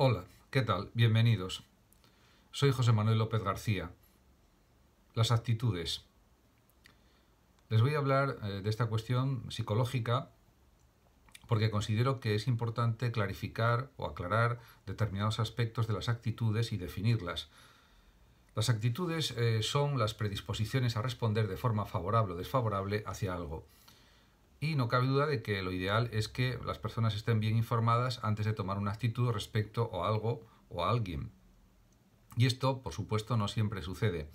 Hola, ¿qué tal? Bienvenidos. Soy José Manuel López García. Las actitudes. Les voy a hablar eh, de esta cuestión psicológica porque considero que es importante clarificar o aclarar determinados aspectos de las actitudes y definirlas. Las actitudes eh, son las predisposiciones a responder de forma favorable o desfavorable hacia algo. Y no cabe duda de que lo ideal es que las personas estén bien informadas antes de tomar una actitud respecto a algo o a alguien. Y esto, por supuesto, no siempre sucede.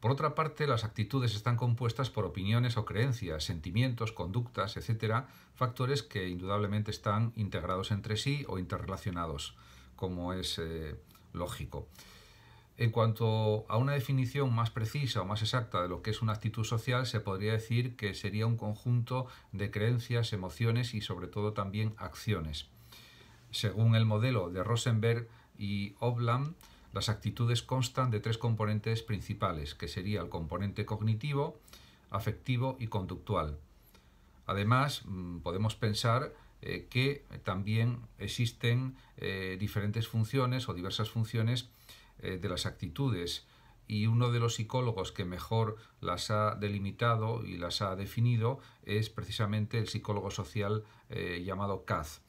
Por otra parte, las actitudes están compuestas por opiniones o creencias, sentimientos, conductas, etc., factores que indudablemente están integrados entre sí o interrelacionados, como es eh, lógico. En cuanto a una definición más precisa o más exacta de lo que es una actitud social, se podría decir que sería un conjunto de creencias, emociones y sobre todo también acciones. Según el modelo de Rosenberg y Oblam, las actitudes constan de tres componentes principales, que sería el componente cognitivo, afectivo y conductual. Además, mm, podemos pensar eh, que también existen eh, diferentes funciones o diversas funciones eh, de las actitudes y uno de los psicólogos que mejor las ha delimitado y las ha definido es precisamente el psicólogo social eh, llamado Katz.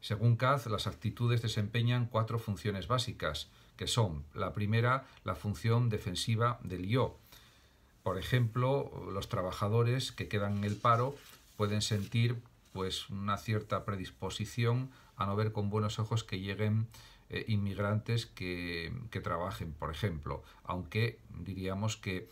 Según Katz, las actitudes desempeñan cuatro funciones básicas, que son la primera, la función defensiva del yo. Por ejemplo, los trabajadores que quedan en el paro pueden sentir pues una cierta predisposición a no ver con buenos ojos que lleguen eh, inmigrantes que, trabajen, por ejemplo, aunque diríamos que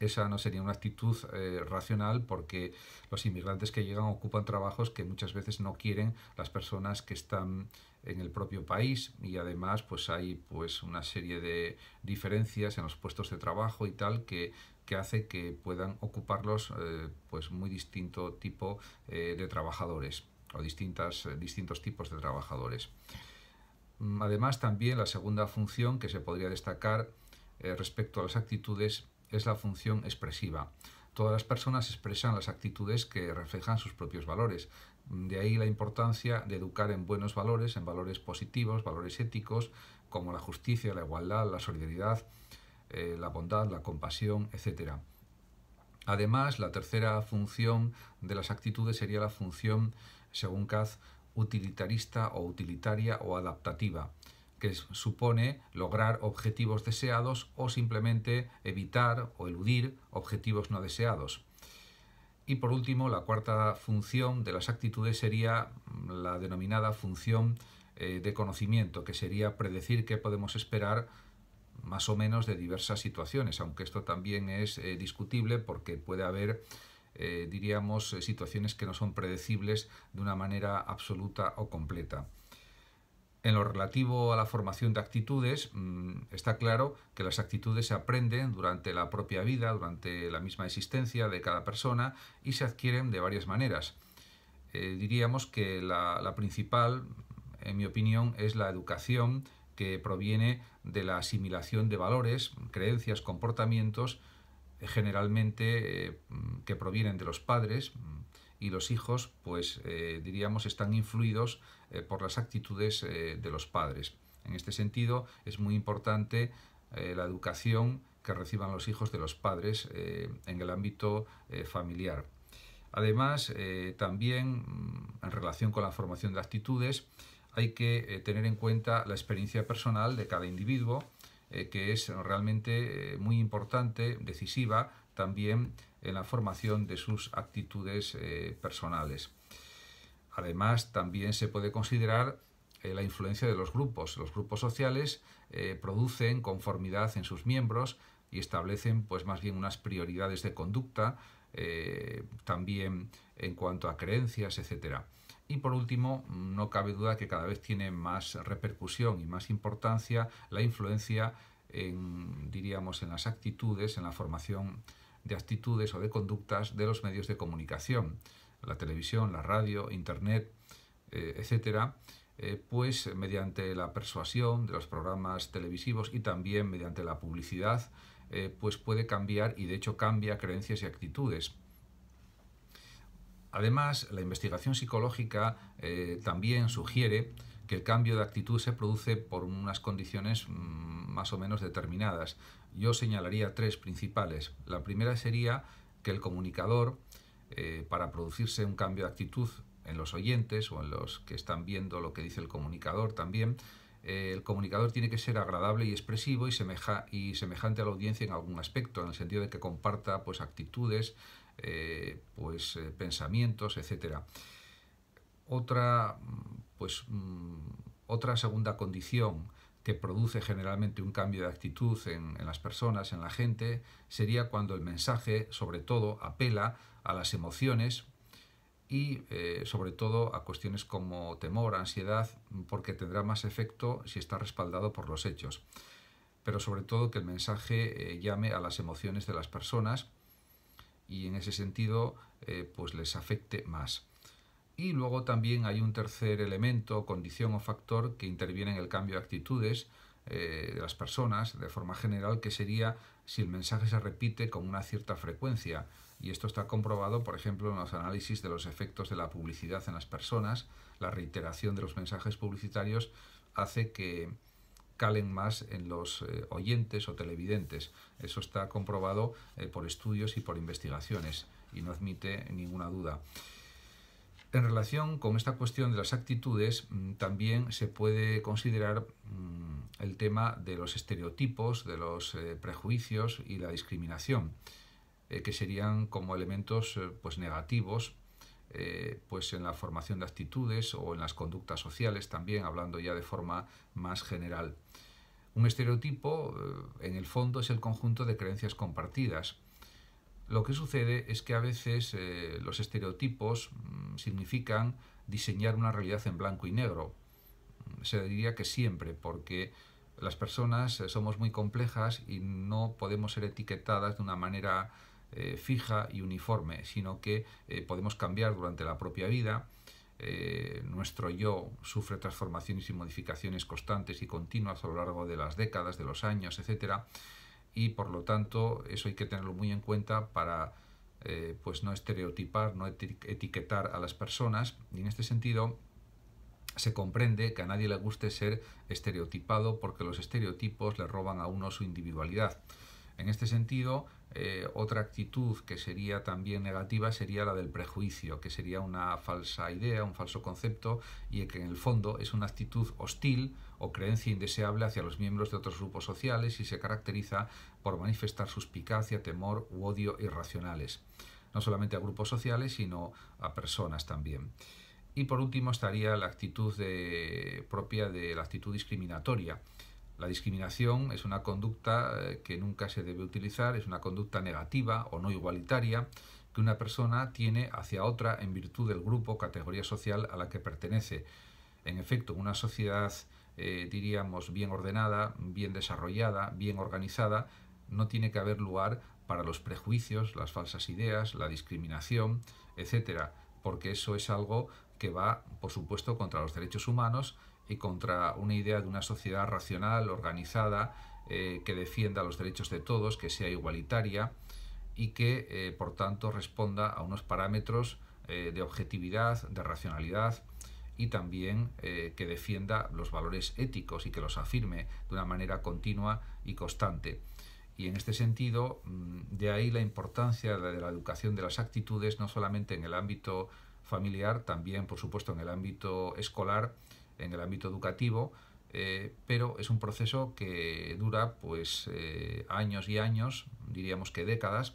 esa no sería una actitud eh, racional porque los inmigrantes que llegan ocupan trabajos que muchas veces no quieren las personas que están en el propio país y además pues hay pues una serie de diferencias en los puestos de trabajo y tal que, hace que puedan ocuparlos eh, pues muy distinto tipo de trabajadores o distintos tipos de trabajadores. Mm, además, también la segunda función que se podría destacar eh, respecto a las actitudes es la función expresiva. Todas las personas expresan las actitudes que reflejan sus propios valores. De ahí la importancia de educar en buenos valores, en valores positivos, valores éticos, como la justicia, la igualdad, la solidaridad, eh, la bondad, la compasión, etc. Además, la tercera función de las actitudes sería la función, según Katz, utilitarista o utilitaria o adaptativa, que supone lograr objetivos deseados o simplemente evitar o eludir objetivos no deseados. Y por último, la cuarta función de las actitudes sería mm, la denominada función eh, de conocimiento, que sería predecir qué podemos esperar más o menos de diversas situaciones, aunque esto también es eh, discutible porque puede haber eh, diríamos, eh, situaciones que no son predecibles de una manera absoluta o completa. En lo relativo a la formación de actitudes, mm, está claro que las actitudes se aprenden durante la propia vida, durante la misma existencia de cada persona y se adquieren de varias maneras. Eh, diríamos que la principal, en mi opinión, es la educación que proviene de la asimilación de valores, creencias, comportamientos eh, generalmente eh, que provienen de los padres mm, y los hijos, pues eh, diríamos están influidos por las actitudes de los padres. En este sentido, es muy importante la educación que reciban los hijos de los padres en el ámbito familiar. Además, también mm, en relación con la formación de actitudes, hay que tener en cuenta la experiencia personal de cada individuo eh, que es realmente eh, muy importante, decisiva también en la formación de sus actitudes eh, personales. Además, también se puede considerar la influencia de los grupos. Los grupos sociales producen conformidad en sus miembros y establecen pues más bien unas prioridades de conducta, también en cuanto a creencias, etcétera. Y por último, no cabe duda que cada vez tiene más repercusión y más importancia la influencia en, diríamos, en las actitudes, en la formación de actitudes o de conductas de los medios de comunicación, la televisión, la radio, internet, etc., eh, etcétera, eh, pues mediante la persuasión de los programas televisivos y también mediante la publicidad, eh, pues puede cambiar y de hecho cambia creencias y actitudes. Además, la investigación psicológica eh, también sugiere que el cambio de actitud se produce por unas condiciones mm, más o menos determinadas. Yo señalaría tres principales. La primera sería que el comunicador, eh, para producirse un cambio de actitud en los oyentes o en los que están viendo lo que dice el comunicador también, el comunicador tiene que ser agradable y expresivo y, semeja, y, semejante a la audiencia en algún aspecto, en el sentido de que comparta pues, actitudes, eh, pues, eh, pensamientos, etc. Otra, pues, mm, otra segunda condición que produce generalmente un cambio de actitud en, en, las personas, en la gente, sería cuando el mensaje, sobre todo, apela a las emociones y eh, sobre todo a cuestiones como temor, ansiedad, porque tendrá más efecto si está respaldado por los hechos. Pero sobre todo que el mensaje eh, llame a las emociones de las personas y en ese sentido eh, pues les afecte más. Y luego también hay un tercer elemento, condición o factor que interviene en el cambio de actitudes de las personas de forma general, que sería si el mensaje se repite con una cierta frecuencia y esto está comprobado, por ejemplo, en los análisis de los efectos de la publicidad en las personas. La reiteración de los mensajes publicitarios hace que calen más en los eh, oyentes o televidentes. Eso está comprobado eh, por estudios y por investigaciones y no admite ninguna duda. En relación con esta cuestión de las actitudes, mm, también se puede considerar mm, el tema de los estereotipos, de los eh, prejuicios y la discriminación. Eh, que serían como elementos eh, pues, negativos eh, pues en la formación de actitudes o en las conductas sociales también, hablando ya de forma más general. Un estereotipo, en el fondo, es el conjunto de creencias compartidas. Lo que sucede es que a veces los estereotipos mm, significan diseñar una realidad en blanco y negro. Se diría que siempre, porque las personas somos muy complejas y no podemos ser etiquetadas de una manera eh, fija y uniforme, sino que eh, podemos cambiar durante la propia vida. Eh, nuestro yo sufre transformaciones y modificaciones constantes y continuas a lo largo de las décadas, de los años, etc. Y por lo tanto, eso hay que tenerlo muy en cuenta para pues no estereotipar, no etiquetar a las personas. Y en este sentido se comprende que a nadie le guste ser estereotipado porque los estereotipos le roban a uno su individualidad. En este sentido, eh, otra actitud que sería también negativa sería la del prejuicio, que sería una falsa idea, un falso concepto y que en el fondo es una actitud hostil o creencia indeseable hacia los miembros de otros grupos sociales y se caracteriza por manifestar suspicacia, temor u odio irracionales, no solamente a grupos sociales, sino a personas también. Y por último estaría la actitud propia de la actitud discriminatoria, la discriminación es una conducta eh, que nunca se debe utilizar, es una conducta negativa o no igualitaria que una persona tiene hacia otra en virtud del grupo o categoría social a la que pertenece. En efecto, una sociedad, eh, diríamos, bien ordenada, bien desarrollada, bien organizada, no tiene que haber lugar para los prejuicios, las falsas ideas, la discriminación, etcétera, porque eso es algo que va, por supuesto, contra los derechos humanos y contra una idea de una sociedad racional, organizada, eh, que defienda los derechos de todos, que sea igualitaria y que, eh, por tanto, responda a unos parámetros eh, de objetividad, de racionalidad y también que defienda los valores éticos y que los afirme de una manera continua y constante. Y en este sentido, mm, de ahí la importancia de la educación de las actitudes, no solamente en el ámbito familiar, también por supuesto en el ámbito escolar, en el ámbito educativo, eh, pero es un proceso que dura pues eh, años y años, diríamos que décadas,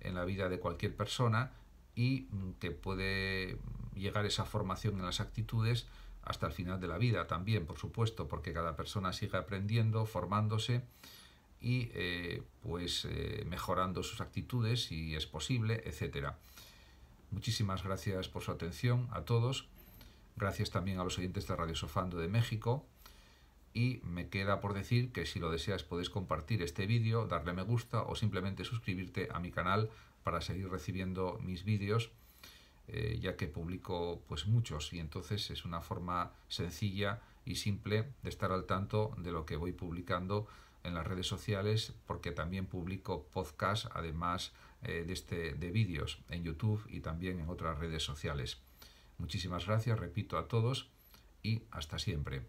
en la vida de cualquier persona y que puede llegar esa formación en las actitudes hasta el final de la vida también, por supuesto, porque cada persona sigue aprendiendo, formándose y eh, pues mejorando sus actitudes si es posible, etcétera. Muchísimas gracias por su atención a todos. Gracias también a los oyentes de Radio Sofando de México. Y me queda por decir que si lo deseas podéis compartir este vídeo, darle me gusta o simplemente suscribirte a mi canal para seguir recibiendo mis vídeos, eh, ya que publico pues muchos y entonces es una forma sencilla y simple de estar al tanto de lo que voy publicando en las redes sociales porque también publico podcast, además eh, de, este, de vídeos en YouTube y también en otras redes sociales. Muchísimas gracias, repito a todos y hasta siempre.